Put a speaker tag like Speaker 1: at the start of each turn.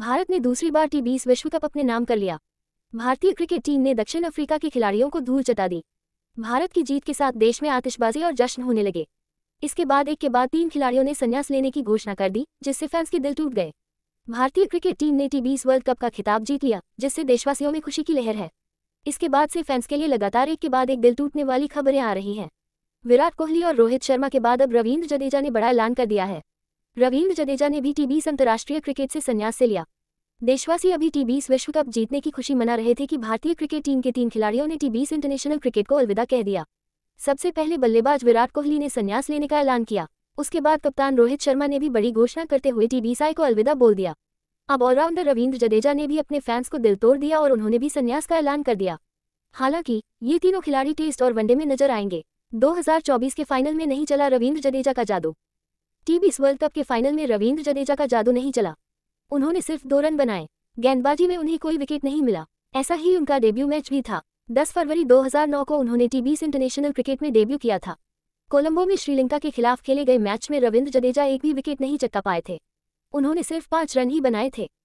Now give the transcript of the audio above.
Speaker 1: भारत ने दूसरी बार टी बीस विश्व कप अपने नाम कर लिया भारतीय क्रिकेट टीम ने दक्षिण अफ्रीका के खिलाड़ियों को धूल चटा दी भारत की जीत के साथ देश में आतिशबाजी और जश्न होने लगे इसके बाद एक के बाद तीन खिलाड़ियों ने संन्यास लेने की घोषणा कर दी जिससे फैंस के दिल टूट गए भारतीय क्रिकेट टीम ने टी बीस वर्ल्ड कप का खिताब जीत लिया जिससे देशवासियों में खुशी की लहर है इसके बाद से फैंस के लिए लगातार एक के बाद एक दिल टूटने वाली खबरें आ रही हैं विराट कोहली और रोहित शर्मा के बाद अब रविंद्र जडेजा ने बड़ा ऐलान कर दिया है रविंद्र जडेजा ने भी टीबीस अंतर्राष्ट्रीय क्रिकेट से संन्यास से लिया देशवासी अभी टीबीस विश्व कप जीतने की खुशी मना रहे थे कि भारतीय क्रिकेट टीम के तीन खिलाड़ियों ने टीबीस इंटरनेशनल क्रिकेट को अलविदा कह दिया सबसे पहले बल्लेबाज विराट कोहली ने संन्यास लेने का ऐलान किया उसके बाद कप्तान रोहित शर्मा ने भी बड़ी घोषणा करते हुए आई को अलविदा बोल दिया अब ऑलराउंडर रविंद्र जडेजा ने भी अपने फैंस को दिल तोड़ दिया और उन्होंने भी संन्यास का ऐलान कर दिया हालांकि ये तीनों खिलाड़ी टेस्ट और वनडे में नजर आएंगे 2024 के फाइनल में नहीं चला रविंद्र जडेजा का जादू टीबीस इस वर्ल्ड कप के फाइनल में रविंद्र जडेजा का जादू नहीं चला उन्होंने सिर्फ दो रन बनाए गेंदबाजी में उन्हें कोई विकेट नहीं मिला ऐसा ही उनका डेब्यू मैच भी था 10 फरवरी 2009 को उन्होंने टीबीस इंटरनेशनल क्रिकेट में डेब्यू किया था कोलंबो में श्रीलंका के खिलाफ खेले गए मैच में रविंद्र जडेजा एक भी विकेट नहीं चक्का पाए थे उन्होंने सिर्फ पांच रन ही बनाए थे